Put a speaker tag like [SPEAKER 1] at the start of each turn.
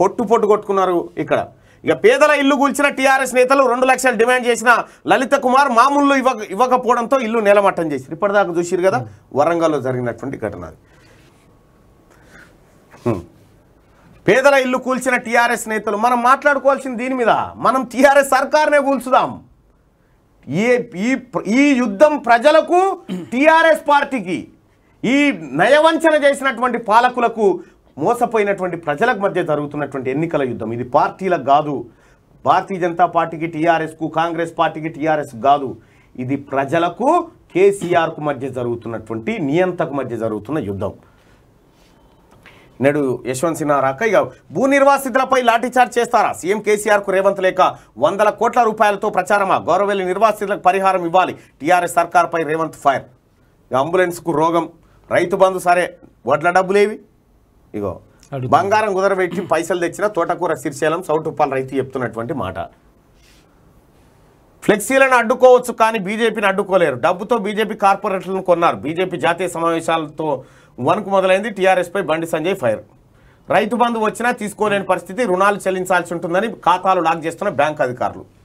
[SPEAKER 1] పొట్టు పొట్టు కొట్టుకున్నారు ఇక్కడ ఇక పేదల ఇల్లు కూల్చిన టీఆర్ఎస్ నేతలు రెండు లక్షలు డిమాండ్ చేసిన లలిత కుమార్ మామూలు ఇవ్వ ఇవ్వకపోవడంతో ఇల్లు నెలమట్టం చేసి ఇప్పటిదాకా చూసిరు కదా వరంగల్లో జరిగినటువంటి ఘటన పేదల ఇల్లు కూల్చిన టీఆర్ఎస్ నేతలు మనం మాట్లాడుకోవాల్సింది దీని మీద మనం టీఆర్ఎస్ సర్కార్నే కూల్చుదాం ఏ ఈ ఈ యుద్ధం ప్రజలకు టీఆర్ఎస్ పార్టీకి ఈ నయవంచన చేసినటువంటి పాలకులకు మోసపోయినటువంటి ప్రజలకు మధ్య జరుగుతున్నటువంటి ఎన్నికల యుద్ధం ఇది పార్టీలకు కాదు భారతీయ జనతా పార్టీకి టీఆర్ఎస్కు కాంగ్రెస్ పార్టీకి టీఆర్ఎస్ కాదు ఇది ప్రజలకు కేసీఆర్కు మధ్య జరుగుతున్నటువంటి నియంతకు మధ్య జరుగుతున్న యుద్ధం నేడు యశ్వంత్ సిన్హా రాక ఇక భూ నిర్వాసితులపై లాఠీచార్జ్ చేస్తారా సీఎం కేసీఆర్కు రేవంత్ లేక వందల కోట్ల రూపాయలతో ప్రచారమా గౌరవల్లి నిర్వాసితులకు పరిహారం ఇవ్వాలి టీఆర్ఎస్ సర్కార్పై రేవంత్ ఫైర్ అంబులెన్స్కు రోగం రైతు బంధు సరే వడ్ల డబ్బులేవి ఇగో బంగారం కుదరబెట్టి పైసలు తెచ్చిన తోటకూర సిరిశైలం సౌటుప్పాల రైతు చెప్తున్నటువంటి మాట ఫ్లెక్సీలను అడ్డుకోవచ్చు కానీ బీజేపీని అడ్డుకోలేరు డబ్బుతో బీజేపీ కార్పొరేటర్లను కొన్నారు బీజేపీ జాతీయ సమావేశాలతో వనకు మొదలైంది టీఆర్ఎస్పై బండి సంజయ్ ఫైర్ రైతు బంధు వచ్చినా తీసుకోలేని పరిస్థితి రుణాలు చెల్లించాల్సి ఉంటుందని ఖాతాలు లాక్ చేస్తున్న బ్యాంక్ అధికారులు